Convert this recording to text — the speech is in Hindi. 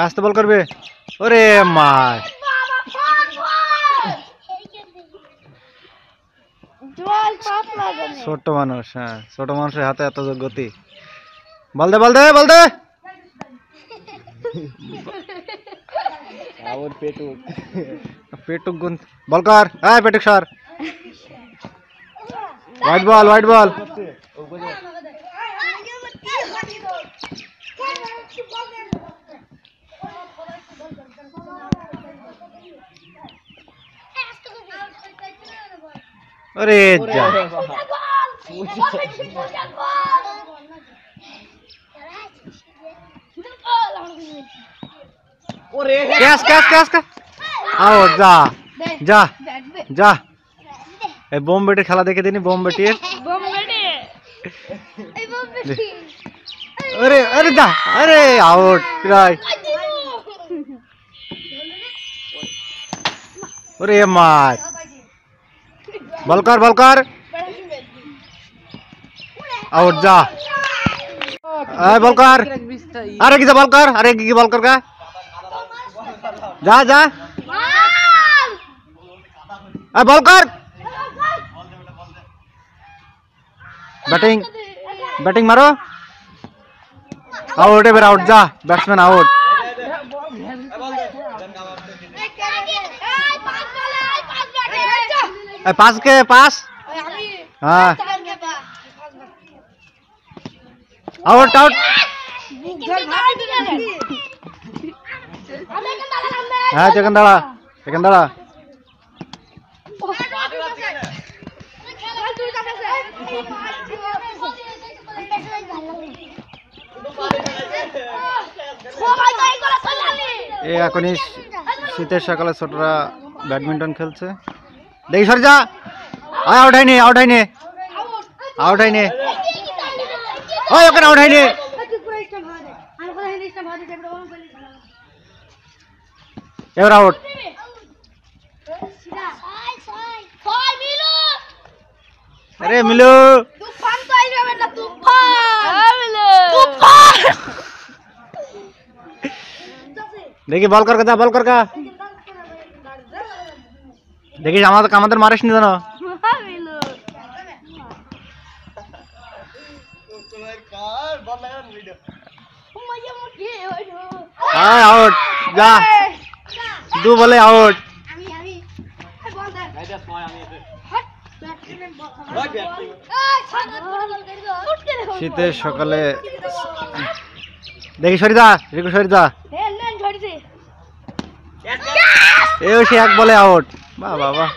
আস্তে বল করবে ওরে মা ছোট মানুষ হ্যাঁ ছোট মানুষের হাতে এত গতি বল দে বল দে বল দে और पेटुक पेटुक गुंद बॉल कर पेटुक sir white ball white ball अरे जा जा जा बोम बेटे खेला देखे दिन बोम बेटी अरे अरे जा अरे आउट ट्राई अरे मार बलकर बलकर और जा अरे बलकर अरे की बलकर अरे की बलकर का जा जा अरे बलकर बैटिंग बैटिंग मारो आउट है फिर आउट जा बैट्समैन आउट पास के पास हाँ आउट आउट हाँ चिकन এখনই শীতের সকালে ছোটরা ব্যাডমিন্টন খেলছে देख सर जा आउट है नहीं आउट आउट है आउट एवर आउट अरे मिलो देखिए बॉल करके जा बॉल करका দেখিস আমাদের আমাদের মারিস নি জানো হ্যাঁ, আউট দু বলে আউট শীতের সকালে দেখি সরিদা রিকু সরিদা হ্যাঁ, এ সে এক বলে আউট 爸爸爸。